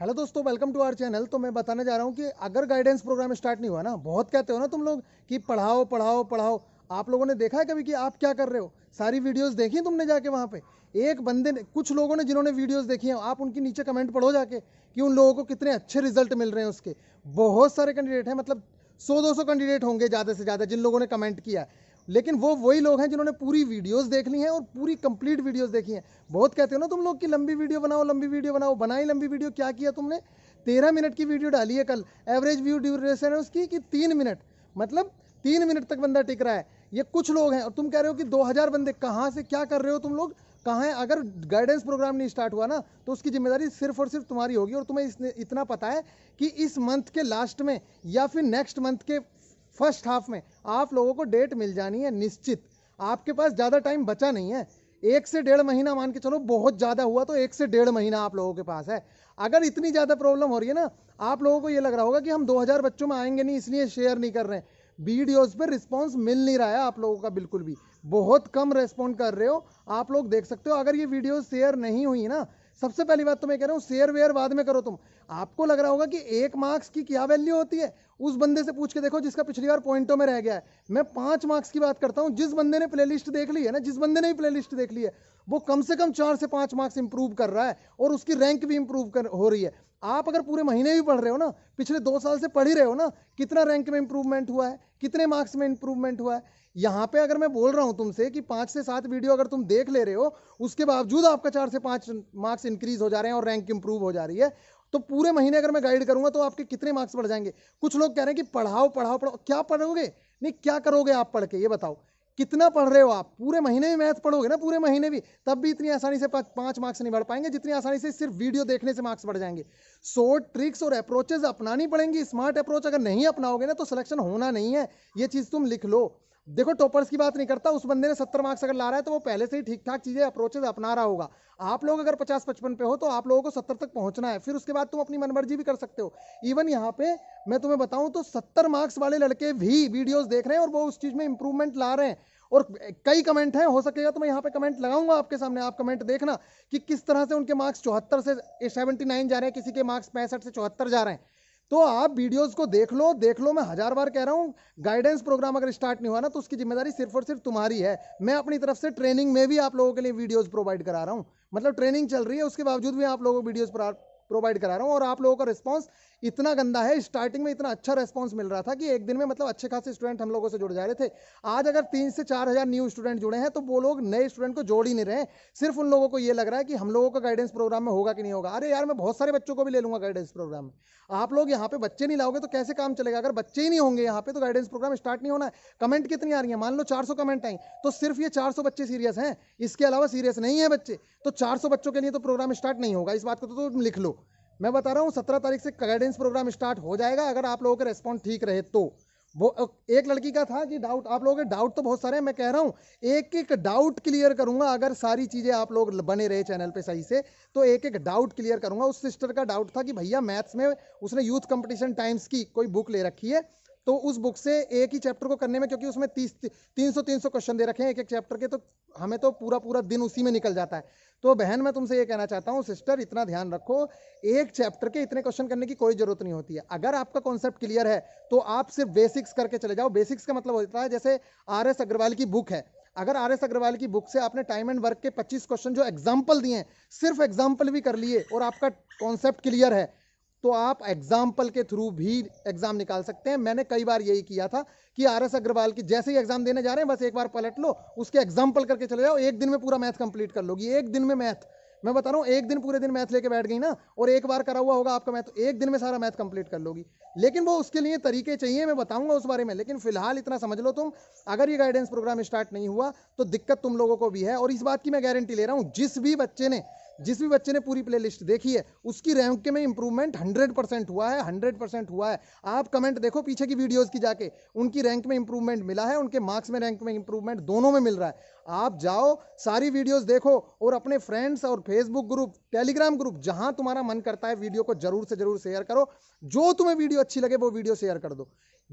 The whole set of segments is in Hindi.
हेलो दोस्तों वेलकम टू आवर चैनल तो मैं बताने जा रहा हूँ कि अगर गाइडेंस प्रोग्राम स्टार्ट नहीं हुआ ना बहुत कहते हो ना तुम लोग कि पढ़ाओ पढ़ाओ पढ़ाओ आप लोगों ने देखा है कभी कि आप क्या कर रहे हो सारी वीडियोस देखी तुमने जाके वहाँ पे एक बंदे ने कुछ लोगों ने जिन्होंने वीडियोज़ देखी हैं आप उनके नीचे कमेंट पढ़ो जाके कि उन लोगों को कितने अच्छे रिजल्ट मिल रहे हैं उसके बहुत सारे कैंडिडेट हैं मतलब सौ दो सौ कैंडिडेट होंगे ज़्यादा से ज़्यादा जिन लोगों ने कमेंट किया है लेकिन वो वही लोग हैं जिन्होंने पूरी वीडियोस देख ली हैं और पूरी कंप्लीट वीडियोस देखी हैं बहुत कहते हो ना तुम लोग कि लंबी वीडियो बनाओ लंबी वीडियो बनाओ बनाई लंबी वीडियो क्या किया तुमने तेरह मिनट की वीडियो डाली है कल एवरेज व्यू ड्यूरेशन है उसकी कि तीन मिनट मतलब तीन मिनट तक बंदा टिक रहा है ये कुछ लोग हैं और तुम कह रहे हो कि दो हज़ार बंदे कहाँ से क्या कर रहे हो तुम लोग कहाँ है अगर गाइडेंस प्रोग्राम नहीं स्टार्ट हुआ ना तो उसकी जिम्मेदारी सिर्फ और सिर्फ तुम्हारी होगी और तुम्हें इतना पता है कि इस मंथ के लास्ट में या फिर नेक्स्ट मंथ के फर्स्ट हाफ में आप लोगों को डेट मिल जानी है निश्चित आपके पास ज़्यादा टाइम बचा नहीं है एक से डेढ़ महीना मान के चलो बहुत ज़्यादा हुआ तो एक से डेढ़ महीना आप लोगों के पास है अगर इतनी ज़्यादा प्रॉब्लम हो रही है ना आप लोगों को ये लग रहा होगा कि हम 2000 बच्चों में आएंगे नहीं इसलिए शेयर नहीं कर रहे हैं वीडियोस पर रिस्पांस मिल नहीं रहा है आप लोगों का बिल्कुल भी बहुत कम रेस्पॉन्ड कर रहे हो आप लोग देख सकते हो अगर ये वीडियो शेयर नहीं हुई ना सबसे पहली बात तो मैं कह रहा हूँ शेयर वेयर बाद में करो तुम आपको लग रहा होगा कि एक मार्क्स की क्या वैल्यू होती है उस बंदे से पूछ के देखो जिसका पिछली बार पॉइंटों में रह गया है मैं पांच मार्क्स की बात करता हूं जिस बंदे ने प्लेलिस्ट देख ली है ना जिस बंदे ने भी प्लेलिस्ट देख ली है वो कम से कम चार से पांच मार्क्स इंप्रूव कर रहा है और उसकी रैंक भी इंप्रूव कर हो रही है आप अगर पूरे महीने भी पढ़ रहे हो ना पिछले दो साल से पढ़ ही रहे हो ना कितना रैंक में इंप्रूवमेंट हुआ है कितने मार्क्स में इंप्रूवमेंट हुआ है यहाँ पे अगर मैं बोल रहा हूँ तुमसे कि पांच से सात वीडियो अगर तुम देख ले रहे हो उसके बावजूद आपका चार से पांच मार्क्स इंक्रीज हो जा रहे हैं और रैंक इंप्रूव हो जा रही है तो पूरे महीने अगर मैं गाइड करूंगा तो आपके कितने मार्क्स बढ़ जाएंगे कुछ लोग कह रहे हैं कि पढ़ाओ पढ़ाओ पढ़ाओ क्या पढ़ोगे नहीं क्या करोगे आप पढ़ के ये बताओ कितना पढ़ रहे हो आप पूरे महीने भी मैथ पढ़ोगे ना पूरे महीने भी तब भी इतनी आसानी से पाँच मार्क्स नहीं बढ़ पाएंगे जितनी आसानी से सिर्फ वीडियो देखने से मार्क्स बढ़ जाएंगे सो ट्रिक्स और अप्रोचेज अपनानी पड़ेंगी स्मार्ट अप्रोच अगर नहीं अपनाओगे ना तो सिलेक्शन होना नहीं है ये चीज़ तुम लिख लो देखो टॉपर्स की बात नहीं करता उस बंदे ने सत्तर मार्क्स अगर ला रहा है तो वो पहले से ही ठीक ठाक चीज़ें अप्रोचेज अपना रहा होगा आप लोग अगर पचास पचपन पे हो तो आप लोगों को सत्तर तक पहुंचना है फिर उसके बाद तुम अपनी मनमर्जी भी कर सकते हो इवन यहाँ पे मैं तुम्हें बताऊं तो सत्तर मार्क्स वाले लड़के भी वीडियोज देख रहे हैं और वो उस चीज़ में इंप्रूवमेंट ला रहे हैं और कई कमेंट हैं हो सकेगा तो मैं यहाँ पे कमेंट लगाऊंगा आपके सामने आप कमेंट देखना कि किस तरह से उनके मार्क्स चौहत्तर से सेवेंटी नाइन जा रहे हैं किसी के मार्क्स पैंसठ से चौहत्तर जा रहे हैं तो आप वीडियोस को देख लो देख लो मैं हजार बार कह रहा हूँ गाइडेंस प्रोग्राम अगर स्टार्ट नहीं हुआ ना तो उसकी जिम्मेदारी सिर्फ और सिर्फ तुम्हारी है मैं अपनी तरफ से ट्रेनिंग में भी आप लोगों के लिए वीडियोस प्रोवाइड करा रहा हूँ मतलब ट्रेनिंग चल रही है उसके बावजूद भी आप लोगों को प्रोवाइड करा रहा हूँ और आप लोगों का रिस्पॉन्स इतना गंदा है स्टार्टिंग में इतना अच्छा रिस्पॉन्स मिल रहा था कि एक दिन में मतलब अच्छे खासे स्टूडेंट हम लोगों से जुड़ जा रहे थे आज अगर तीन से चार हज़ार न्यू स्टूडेंट जुड़े हैं तो वो लोग नए स्टूडेंट को जोड़ ही नहीं रहे सिर्फ उन लोगों को ये लग रहा है कि हम लोगों का गाइडेंस प्रोग्राम में होगा कि नहीं होगा अरे यार मैं बहुत सारे बच्चों को भी ले लूँगा गाइडेंस प्रोग्राम में आप लोग यहाँ पे बच्चे नहीं लाओगे तो कैसे काम चलेगा अगर बच्चे ही नहीं होंगे यहाँ पे तो गाइडेंस प्रोग्राम स्टार्ट नहीं होना है कमेंट कितनी आ रही है मान लो 400 कमेंट आई तो सिर्फ ये 400 बच्चे सीरियस हैं इसके अलावा सीरियस नहीं है बच्चे तो 400 बच्चों के लिए तो प्रोग्राम स्टार्ट नहीं होगा इस बात को तो, तो लिख लो मैं बता रहा हूँ सत्रह तारीख से गाइडेंस प्रोग्राम स्टार्ट हो जाएगा अगर आप लोगों के रेस्पॉन्स ठीक रहे तो वो एक लड़की का था कि डाउट आप लोगों के डाउट तो बहुत सारे हैं मैं कह रहा हूँ एक एक डाउट क्लियर करूंगा अगर सारी चीज़ें आप लोग बने रहे चैनल पे सही से तो एक एक डाउट क्लियर करूंगा उस सिस्टर का डाउट था कि भैया मैथ्स में उसने यूथ कंपटीशन टाइम्स की कोई बुक ले रखी है तो उस बुक से एक ही चैप्टर को करने में क्योंकि उसमें तीस तीन सौ तीन सौ क्वेश्चन दे रखे हैं एक एक चैप्टर के तो हमें तो पूरा पूरा दिन उसी में निकल जाता है तो बहन मैं तुमसे ये कहना चाहता हूँ सिस्टर इतना ध्यान रखो एक चैप्टर के इतने क्वेश्चन करने की कोई जरूरत नहीं होती है अगर आपका कॉन्सेप्ट क्लियर है तो आप सिर्फ बेसिक्स करके चले जाओ बेसिक्स का मतलब होता है जैसे आर एस अग्रवाल की बुक है अगर आर एस अग्रवाल की बुक से आपने टाइम एंड वर्क के 25 क्वेश्चन जो एग्जाम्पल दिए सिर्फ एग्जाम्पल भी कर लिए और आपका कॉन्सेप्ट क्लियर है तो आप एग्जाम्पल के थ्रू भी एग्जाम निकाल सकते हैं मैंने कई बार यही किया था कि आर एस अग्रवाल की जैसे ही एग्जाम देने जा रहे हैं बस एक बार पलट लो उसके एग्जाम्पल करके चले जाओ एक दिन में पूरा मैथ कंप्लीट कर लोगी एक दिन में मैथ मैं बता रहा हूँ एक दिन पूरे दिन मैथ लेके बैठ गई ना और एक बार करा हुआ होगा आपका मैथ तो एक दिन में सारा मैथ कंप्लीट कर लोगी लेकिन वो उसके लिए तरीके चाहिए मैं बताऊंगा उस बारे में लेकिन फिलहाल इतना समझ लो तुम अगर ये गाइडेंस प्रोग्राम स्टार्ट नहीं हुआ तो दिक्कत तुम लोगों को भी है और इस बात की मैं गारंटी ले रहा हूँ जिस भी बच्चे ने जिस भी बच्चे ने पूरी प्लेलिस्ट देखी है उसकी रैंक में इंप्रूवमेंट हंड्रेड परसेंट हुआ है हंड्रेड परसेंट हुआ है आप कमेंट देखो पीछे की वीडियोज़ की जाके उनकी रैंक में इंप्रूवमेंट मिला है उनके मार्क्स में रैंक में इंप्रूवमेंट दोनों में मिल रहा है आप जाओ सारी वीडियोस देखो और अपने फ्रेंड्स और फेसबुक ग्रुप टेलीग्राम ग्रुप जहां तुम्हारा मन करता है वीडियो को जरूर से जरूर शेयर करो जो तुम्हें वीडियो अच्छी लगे वो वीडियो शेयर कर दो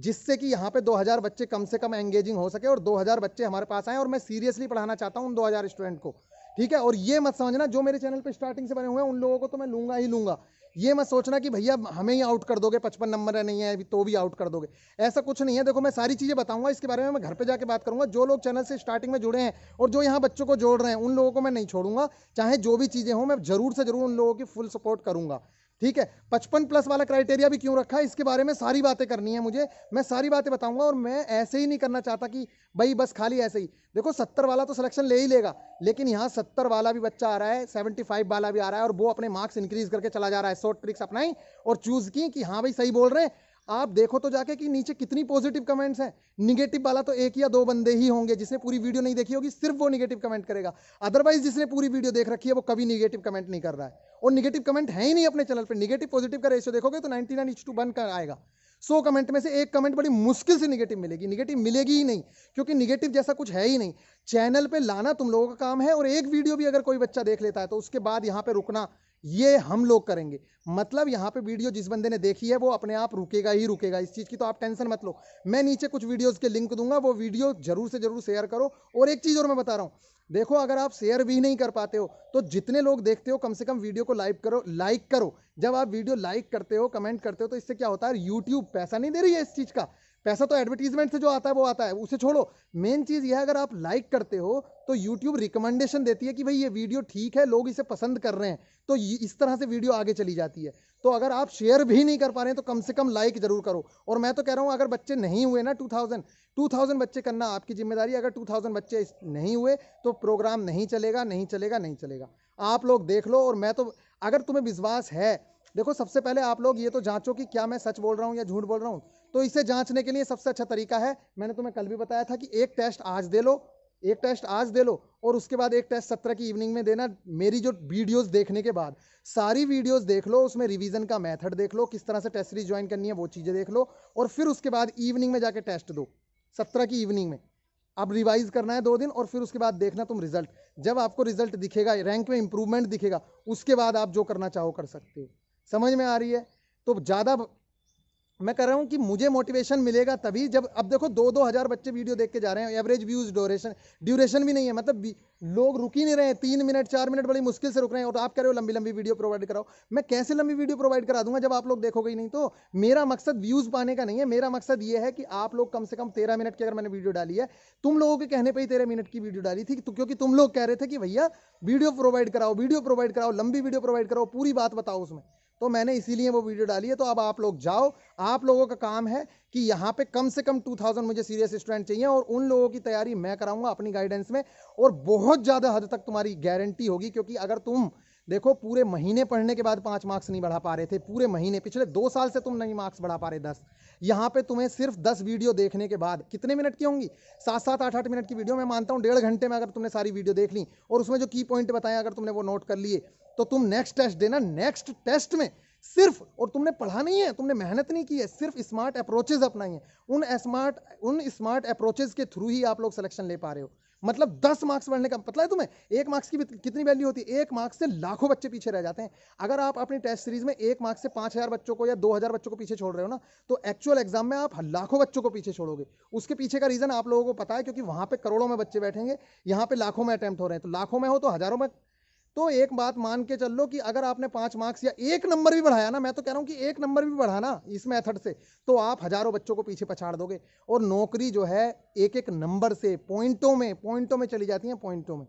जिससे कि यहाँ पे 2000 बच्चे कम से कम एंगेजिंग हो सके और 2000 बच्चे हमारे पास आए और मैं सीरियसली पढ़ाना चाहता हूँ उन 2000 स्टूडेंट को ठीक है और ये मत समझना जो मेरे चैनल पे स्टार्टिंग से बने हुए हैं उन लोगों को तो मैं लूंगा ही लूंगा ये मत सोचना कि भैया हमें ही आउट कर दोगे पचपन नंबर है नहीं है अभी तो भी आउट कर दोगे ऐसा कुछ नहीं है देखो मैं सारी चीज़ें बताऊंगा इसके बारे में मैं घर पे जाके बात करूंगा जो लोग चैनल से स्टार्टिंग में जुड़े हैं और जो यहाँ बच्चों को जोड़ रहे हैं उन लोगों को मैं नहीं छोड़ूंगा चाहे जो भी चीज़ें हों मैं जरूर से जरूर उन लोगों की फुल सपोर्ट करूंगा ठीक है पचपन प्लस वाला क्राइटेरिया भी क्यों रखा है इसके बारे में सारी बातें करनी है मुझे मैं सारी बातें बताऊंगा और मैं ऐसे ही नहीं करना चाहता कि भाई बस खाली ऐसे ही देखो सत्तर वाला तो सिलेक्शन ले ही लेगा लेकिन यहाँ सत्तर वाला भी बच्चा आ रहा है सेवेंटी फाइव वाला भी आ रहा है और वो अपने मार्क्स इंक्रीज करके चला जा रहा है शॉर्ट ट्रिक्स अपनाई और चूज की कि हाँ भाई सही बोल रहे हैं आप देखो तो जाके कि नीचे कितनी पॉजिटिव कमेंट्स हैं निगेटिव वाला तो एक या दो बंदे ही होंगे जिसने पूरी वीडियो नहीं देखी होगी सिर्फ वो निगेटिव कमेंट करेगा अदरवाइज जिसने पूरी वीडियो देख रखी है वो कभी निगेटिव कमेंट नहीं कर रहा है और निगेटिव कमेंट है ही नहीं अपने चैनल पर निगेटिव पॉजिटिव का रेशियो देखोगे तो नाइन्टी नाइन टू वन का आएगा सो कमेंट में से एक कमेंट बड़ी मुश्किल से निगेटिव मिलेगी निगेटिव मिलेगी ही नहीं क्योंकि निगेटिव जैसा कुछ है ही नहीं चैनल पे लाना तुम लोगों का काम है और एक वीडियो भी अगर कोई बच्चा देख लेता है तो उसके बाद यहाँ पे रुकना ये हम लोग करेंगे मतलब यहाँ पे वीडियो जिस बंदे ने देखी है वो अपने आप रुकेगा ही रुकेगा इस चीज़ की तो आप टेंशन मत लो मैं नीचे कुछ वीडियोस के लिंक दूंगा वो वीडियो जरूर से जरूर शेयर करो और एक चीज़ और मैं बता रहा हूँ देखो अगर आप शेयर भी नहीं कर पाते हो तो जितने लोग देखते हो कम से कम वीडियो को लाइक करो लाइक करो जब आप वीडियो लाइक करते हो कमेंट करते हो तो इससे क्या होता है यूट्यूब पैसा नहीं दे रही है इस चीज़ का पैसा तो एडवर्टीजमेंट से जो आता है वो आता है उसे छोड़ो मेन चीज़ यह है अगर आप लाइक करते हो तो यूट्यूब रिकमेंडेशन देती है कि भाई ये वीडियो ठीक है लोग इसे पसंद कर रहे हैं तो इस तरह से वीडियो आगे चली जाती है तो अगर आप शेयर भी नहीं कर पा रहे हैं तो कम से कम लाइक ज़रूर करो और मैं तो कह रहा हूँ अगर बच्चे नहीं हुए ना टू थाउजेंड टू थाउजेंड बच्चे करना आपकी जिम्मेदारी अगर टू थाउजेंड बच्चे नहीं हुए तो प्रोग्राम नहीं चलेगा नहीं चलेगा नहीं चलेगा आप लोग देख लो और मैं तो अगर तुम्हें विश्वास है देखो सबसे पहले आप लोग ये तो जांचो कि क्या मैं सच बोल रहा हूँ या झूठ बोल रहा हूँ तो इसे जांचने के लिए सबसे अच्छा तरीका है मैंने तुम्हें कल भी बताया था कि एक टेस्ट आज दे लो एक टेस्ट आज दे लो और उसके बाद एक टेस्ट सत्रह की इवनिंग में देना मेरी जो वीडियोस देखने के बाद सारी वीडियोस देख लो उसमें रिवीजन का मेथड देख लो किस तरह से टेस्ट सीरीज ज्वाइन करनी है वो चीज़ें देख लो और फिर उसके बाद इवनिंग में जाके टेस्ट दो सत्रह की इवनिंग में अब रिवाइज करना है दो दिन और फिर उसके बाद देखना तुम रिजल्ट जब आपको रिजल्ट दिखेगा रैंक में इंप्रूवमेंट दिखेगा उसके बाद आप जो करना चाहो कर सकते हो समझ में आ रही है तो ज़्यादा मैं कह रहा हूँ कि मुझे मोटिवेशन मिलेगा तभी जब अब देखो दो दो हज़ार बच्चे वीडियो देख के जा रहे हैं एवरेज व्यूज ड्यूरेशन ड्यूरेशन भी नहीं है मतलब लोग रुक ही नहीं रहे हैं तीन मिनट चार मिनट बड़ी मुश्किल से रुक रहे हैं और आप कह रहे हो लंबी लंबी वीडियो प्रोवाइड कराओ मैं कैसे लंबी वीडियो प्रोवाइड करा दूंगा जब आप लोग देखोगे ही नहीं तो मेरा मकसद व्यूज़ पाने का नहीं है मेरा मकसद ये है कि आप लोग कम से कम तेरह मिनट की अगर मैंने वीडियो डाली है तुम लोगों के कहने पर ही तेरह मिनट की वीडियो डाली थी क्योंकि तुम लोग कह रहे थे कि भैया वीडियो प्रोवाइड कराओ वीडियो प्रोवाइड कराओ लंबी वीडियो प्रोवाइड कराओ पूरी बात बताओ उसमें तो मैंने इसीलिए वो वीडियो डाली है तो अब आप लोग जाओ आप लोगों का काम है कि यहाँ पे कम से कम 2000 मुझे सीरियस स्टूडेंट चाहिए और उन लोगों की तैयारी मैं कराऊंगा अपनी गाइडेंस में और बहुत ज़्यादा हद तक तुम्हारी गारंटी होगी क्योंकि अगर तुम देखो पूरे महीने पढ़ने के बाद पाँच मार्क्स नहीं बढ़ा पा रहे थे पूरे महीने पिछले दो साल से तुम नहीं मार्क्स बढ़ा पा रहे दस यहाँ पे तुम्हें सिर्फ दस वीडियो देखने के बाद कितने मिनट की होंगी सात सात आठ आठ मिनट की वीडियो मैं मानता हूँ डेढ़ घंटे में अगर तुमने सारी वीडियो देख ली और उसमें जो की पॉइंट बताया अगर तुमने वो नोट कर लिए तो तुम नेक्स्ट टेस्ट देना नेक्स्ट टेस्ट में सिर्फ और तुमने पढ़ा नहीं है तुमने मेहनत नहीं की है सिर्फ स्मार्ट अप्रोचेज अपनाई हैं उन स्मार्ट उन स्मार्ट अप्रोचेज के थ्रू ही आप लोग सिलेक्शन ले पा रहे हो मतलब दस मार्क्स बढ़ने का पता है तुम्हें एक मार्क्स की कितनी वैल्यू होती है एक मार्क्स से लाखों बच्चे पीछे रह जाते हैं अगर आप अपनी टेस्ट सीरीज में एक मार्क्स से पाँच हज़ार बच्चों को या दो हज़ार बच्चों को पीछे छोड़ रहे हो ना तो एक्चुअल एग्जाम में आप लाखों बच्चों को पीछे छोड़ोगे उसके पीछे का रीज़न आप लोगों को पता है क्योंकि वहाँ पर करोड़ों में बच्चे बैठेंगे यहाँ पर लाखों में अटैम्प्ट हो रहे हैं तो लाखों में हो तो हज़ारों में तो एक बात मान के चल लो कि अगर आपने पांच मार्क्स या एक नंबर भी बढ़ाया ना मैं तो कह रहा हूं कि एक नंबर भी बढ़ाना इस मेथड से तो आप हजारों बच्चों को पीछे पछाड़ दोगे और नौकरी जो है एक एक नंबर से पॉइंटों में पॉइंटों में चली जाती है पॉइंटों में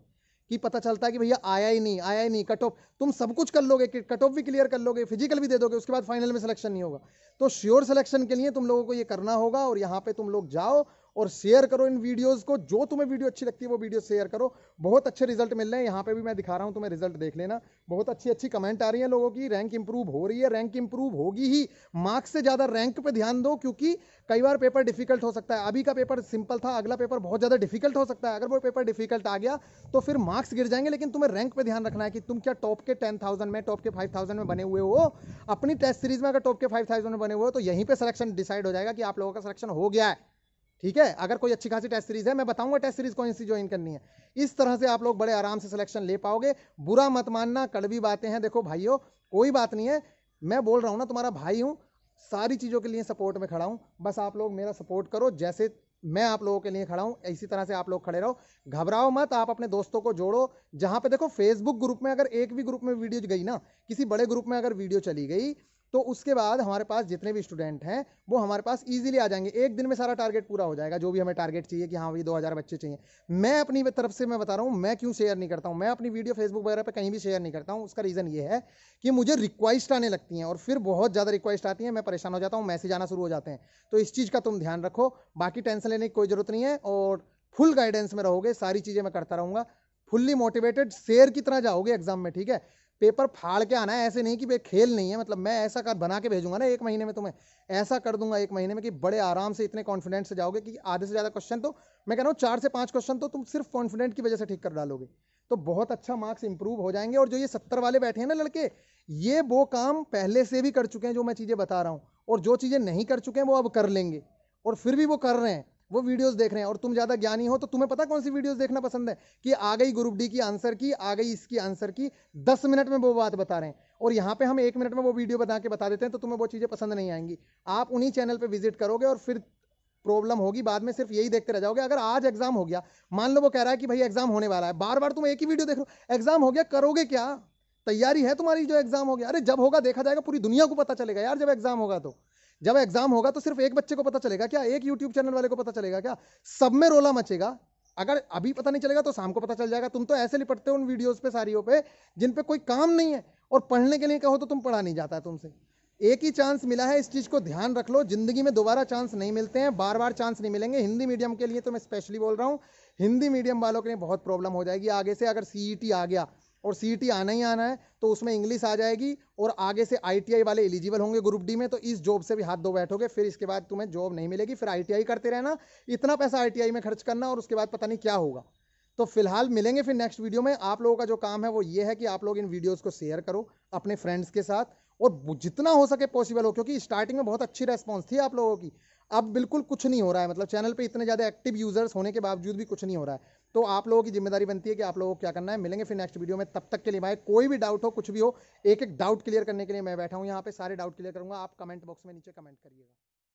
कि पता चलता है कि भैया आया ही नहीं आया ही नहीं कट ऑफ तुम सब कुछ कर लोगे कट ऑफ भी क्लियर कर लोगे फिजिकल भी दे दोगे उसके बाद फाइनल में सिलेक्शन नहीं होगा तो श्योर सिलेक्शन के लिए तुम लोगों को ये करना होगा और यहाँ पे तुम लोग जाओ और शेयर करो इन वीडियोस को जो तुम्हें वीडियो अच्छी लगती है वो वीडियो शेयर करो बहुत अच्छे रिजल्ट मिल रहे हैं यहाँ पे भी मैं दिखा रहा हूँ तुम्हें रिजल्ट देख लेना बहुत अच्छी अच्छी कमेंट आ रही है लोगों की रैंक इंप्रूव हो रही है रैंक इंप्रूव होगी ही मार्क्स से ज़्यादा रैंक पर ध्यान दो क्योंकि कई बार पेपर डिफिकल्ट हो सकता है अभी का पेपर सिंपल था अगला पेपर बहुत ज़्यादा डिफिकल्ट हो सकता है अगर वो पेपर डिफिकल्ट आ गया तो फिर मार्क्स गिर जाएंगे लेकिन तुम्हें रैंक पर ध्यान रखना है कि तुम क्या टॉप के टेन थाउजेंड में टॉप के फाइव थाउजेंड में बने हुए हो अपनी टेस्ट सीरीज में अगर टॉप के फाइव थाउजेंड में बने हुए हो तो यहीं पर सिलेक्शन डिसाइड हो जाएगा कि आप लोगों का सिलेक्शन हो गया है ठीक है अगर कोई अच्छी खासी टेस्ट सीरीज है मैं बताऊंगा टेस्ट सीरीज कौन सी ज्वाइन करनी है इस तरह से आप लोग बड़े आराम से सिलेक्शन ले पाओगे बुरा मत मानना कड़वी बातें हैं देखो भाइयों कोई बात नहीं है मैं बोल रहा हूँ ना तुम्हारा भाई हूँ सारी चीज़ों के लिए सपोर्ट में खड़ा हूँ बस आप लोग मेरा सपोर्ट करो जैसे मैं आप लोगों के लिए खड़ा हूँ इसी तरह से आप लोग खड़े रहो घबराओ मत आप अपने दोस्तों को जोड़ो जहाँ पे देखो फेसबुक ग्रुप में अगर एक भी ग्रुप में वीडियो गई ना किसी बड़े ग्रुप में अगर वीडियो चली गई तो उसके बाद हमारे पास जितने भी स्टूडेंट हैं वो हमारे पास ईजिली आ जाएंगे एक दिन में सारा टारगेट पूरा हो जाएगा जो भी हमें टारगेट चाहिए कि हाँ भाई दो हज़ार बच्चे चाहिए मैं अपनी तरफ से मैं बता रहा हूँ मैं क्यों शेयर नहीं करता हूँ मैं अपनी वीडियो फेसबुक वगैरह पर कहीं भी शेयर नहीं करता हूँ उसका रीज़न ये है कि मुझे रिक्वेस्ट आने लगती हैं और फिर बहुत ज़्यादा रिक्वेस्ट आती है मैं परेशान हो जाता हूँ मैसेज आना शुरू हो जाते हैं तो इस चीज़ का तुम ध्यान रखो बाकी टेंशन लेने की कोई ज़रूरत नहीं है और फुल गाइडेंस में रहोगे सारी चीज़ें मैं करता रहूँगा फुल्ली मोटिवेटेड शेयर की तरह जाओगे एग्जाम में ठीक है पेपर फाड़ के आना है ऐसे नहीं कि भाई खेल नहीं है मतलब मैं ऐसा कर बना के भेजूंगा ना एक महीने में तुम्हें ऐसा कर दूंगा एक महीने में कि बड़े आराम से इतने कॉन्फिडेंट से जाओगे कि आधे से ज़्यादा क्वेश्चन तो मैं कह रहा हूँ चार से पाँच क्वेश्चन तो तुम सिर्फ कॉन्फिडेंट की वजह से ठीक कर डालोगे तो बहुत अच्छा मार्क्स इंप्रूव हो जाएंगे और जो ये सत्तर वाले बैठे हैं ना लड़के ये वो काम पहले से भी कर चुके हैं जो मैं चीज़ें बता रहा हूँ और जो चीज़ें नहीं कर चुके हैं वो अब कर लेंगे और फिर भी वो कर रहे हैं वो वीडियोस देख रहे हैं और तुम ज़्यादा ज्ञानी हो तो तुम्हें पता कौन सी वीडियोस देखना पसंद है कि आ गई ग्रुप डी की आंसर की आ गई इसकी आंसर की दस मिनट में वो बात बता रहे हैं और यहाँ पे हम एक मिनट में वो वीडियो बता के बता देते हैं तो तुम्हें वो चीज़ें पसंद नहीं आएंगी आप उन्हीं चैनल पर विजिट करोगे और फिर प्रॉब्लम होगी बाद में सिर्फ यही देखते रह जाओगे अगर आज एग्जाम हो गया मान लो वो कह रहा है कि भाई एग्जाम होने वाला है बार बार तुम एक ही वीडियो देख रहे हो एग्जाम हो गया करोगे क्या तैयारी है तुम्हारी जो एग्जाम हो गया अरे जब होगा देखा जाएगा पूरी दुनिया को पता चलेगा यार जब एग्जाम होगा तो जब एग्जाम होगा तो सिर्फ एक बच्चे को पता चलेगा क्या एक यूट्यूब चैनल वाले को पता चलेगा क्या सब में रोला मचेगा अगर अभी पता नहीं चलेगा तो शाम को पता चल जाएगा तुम तो ऐसे निपटते हो उन वीडियोस पे सारियों पे जिन पे कोई काम नहीं है और पढ़ने के लिए कहो तो तुम पढ़ा नहीं जाता है तुमसे एक ही चांस मिला है इस चीज़ को ध्यान रख लो जिंदगी में दोबारा चांस नहीं मिलते हैं बार बार चांस नहीं मिलेंगे हिंदी मीडियम के लिए तो मैं स्पेशली बोल रहा हूँ हिंदी मीडियम वालों के लिए बहुत प्रॉब्लम हो जाएगी आगे से अगर सीई e आ गया और सी आना ही आना है तो उसमें इंग्लिश आ जाएगी और आगे से आई वाले एलिजिबल होंगे ग्रुप डी में तो इस जॉब से भी हाथ दो बैठोगे फिर इसके बाद तुम्हें जॉब नहीं मिलेगी फिर आई करते रहना इतना पैसा आई में खर्च करना और उसके बाद पता नहीं क्या होगा तो फिलहाल मिलेंगे फिर नेक्स्ट वीडियो में आप लोगों का जो काम है वो ये है कि आप लोग इन वीडियोज़ को शेयर करो अपने फ्रेंड्स के साथ और जितना हो सके पॉसिबल हो क्योंकि स्टार्टिंग में बहुत अच्छी रेस्पॉन्स थी आप लोगों की अब बिल्कुल कुछ नहीं हो रहा है मतलब चैनल पे इतने ज़्यादा एक्टिव यूज़र्स होने के बावजूद भी कुछ नहीं हो रहा है तो आप लोगों की जिम्मेदारी बनती है कि आप लोगों को क्या करना है मिलेंगे फिर नेक्स्ट वीडियो में तब तक के लिए भाई कोई भी डाउट हो कुछ भी हो एक एक डाउट क्लियर करने के लिए मैं बैठा हूँ यहाँ पे सारे डाउट क्लियर करूँगा आप कमेंट बॉक्स में नीचे कमेंट करिएगा